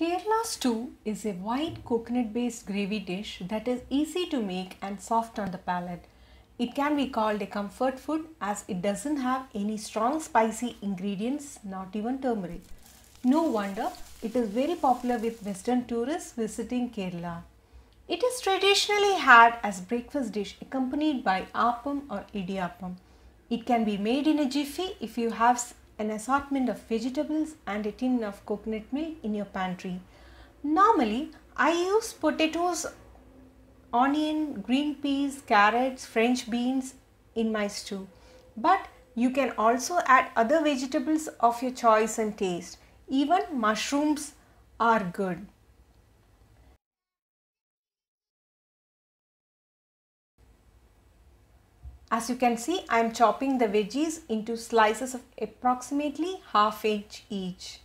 Kerala stew is a white coconut based gravy dish that is easy to make and soft on the palate. It can be called a comfort food as it doesn't have any strong spicy ingredients, not even turmeric. No wonder it is very popular with western tourists visiting Kerala. It is traditionally had as breakfast dish accompanied by appam or idiyappam. It can be made in a jiffy if you have an assortment of vegetables and a tin of coconut milk in your pantry. Normally, I use potatoes, onion, green peas, carrots, french beans in my stew. But you can also add other vegetables of your choice and taste. Even mushrooms are good. As you can see, I am chopping the veggies into slices of approximately half inch each.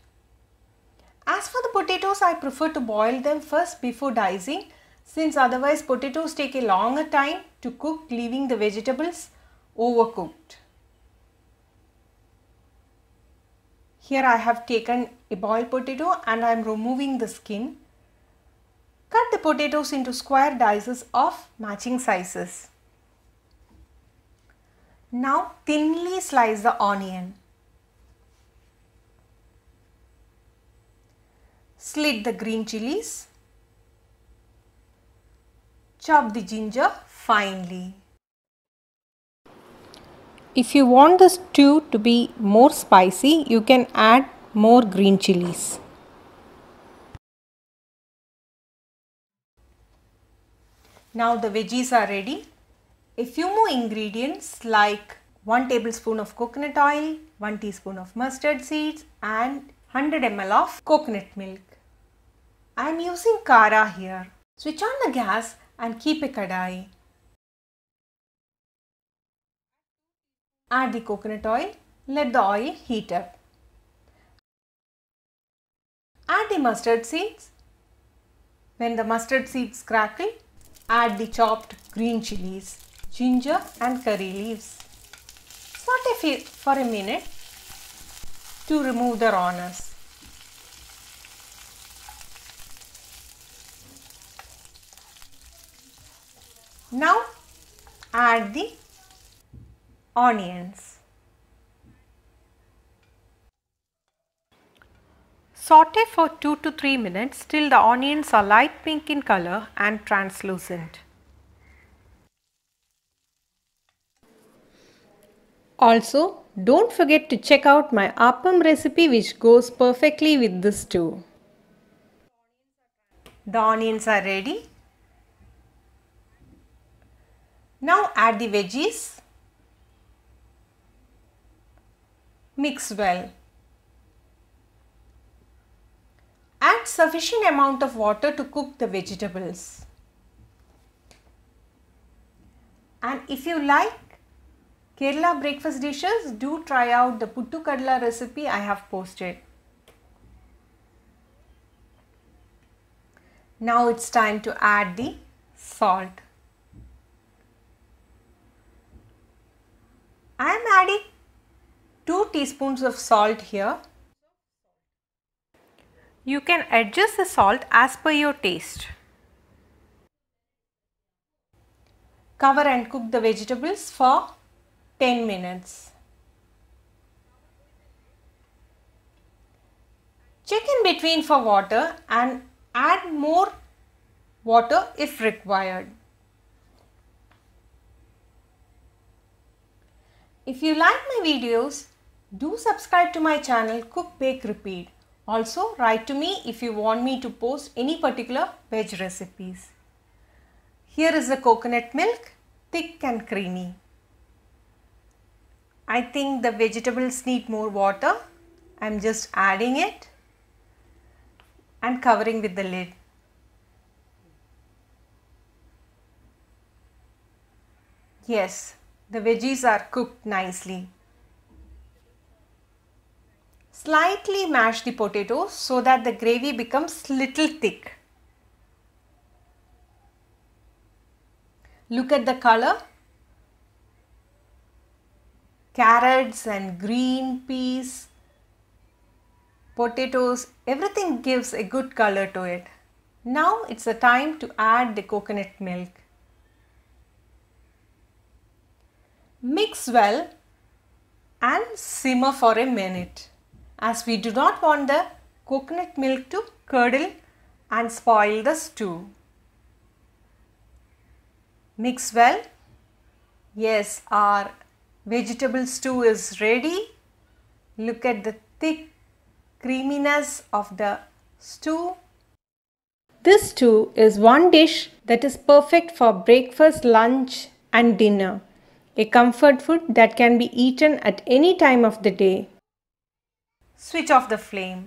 As for the potatoes, I prefer to boil them first before dicing since otherwise potatoes take a longer time to cook leaving the vegetables overcooked. Here I have taken a boiled potato and I am removing the skin. Cut the potatoes into square dices of matching sizes. Now thinly slice the onion. Slit the green chilies. Chop the ginger finely. If you want the stew to be more spicy, you can add more green chilies. Now the veggies are ready. A few more ingredients like 1 tablespoon of coconut oil, 1 teaspoon of mustard seeds and 100 ml of coconut milk. I am using kara here. Switch on the gas and keep a kadai. Add the coconut oil. Let the oil heat up. Add the mustard seeds. When the mustard seeds crackle, add the chopped green chilies ginger and curry leaves. Saute for a minute to remove the rawness. Now add the onions. Saute for 2 to 3 minutes till the onions are light pink in color and translucent. Also, don't forget to check out my appam recipe which goes perfectly with this too. The onions are ready. Now add the veggies. Mix well. Add sufficient amount of water to cook the vegetables. And if you like, Kerala breakfast dishes, do try out the puttu kadla recipe I have posted. Now it's time to add the salt. I am adding 2 teaspoons of salt here. You can adjust the salt as per your taste. Cover and cook the vegetables for 10 minutes. Check in between for water and add more water if required. If you like my videos, do subscribe to my channel Cook Bake Repeat. Also write to me if you want me to post any particular veg recipes. Here is the coconut milk, thick and creamy. I think the vegetables need more water. I'm just adding it and covering with the lid. Yes, the veggies are cooked nicely. Slightly mash the potatoes so that the gravy becomes little thick. Look at the color carrots and green peas, potatoes, everything gives a good color to it. Now it's the time to add the coconut milk. Mix well and simmer for a minute as we do not want the coconut milk to curdle and spoil the stew. Mix well. Yes, our vegetable stew is ready. Look at the thick creaminess of the stew. This stew is one dish that is perfect for breakfast, lunch and dinner. A comfort food that can be eaten at any time of the day. Switch off the flame.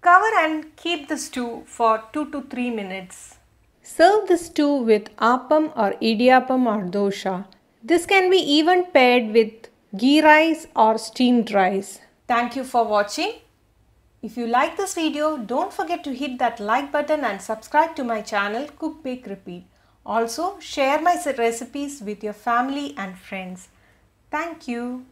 Cover and keep the stew for 2 to 3 minutes. Serve the stew with appam or idiyappam or dosha this can be even paired with ghee rice or steamed rice. Thank you for watching. If you like this video, don't forget to hit that like button and subscribe to my channel Cook Bake Repeat. Also, share my recipes with your family and friends. Thank you.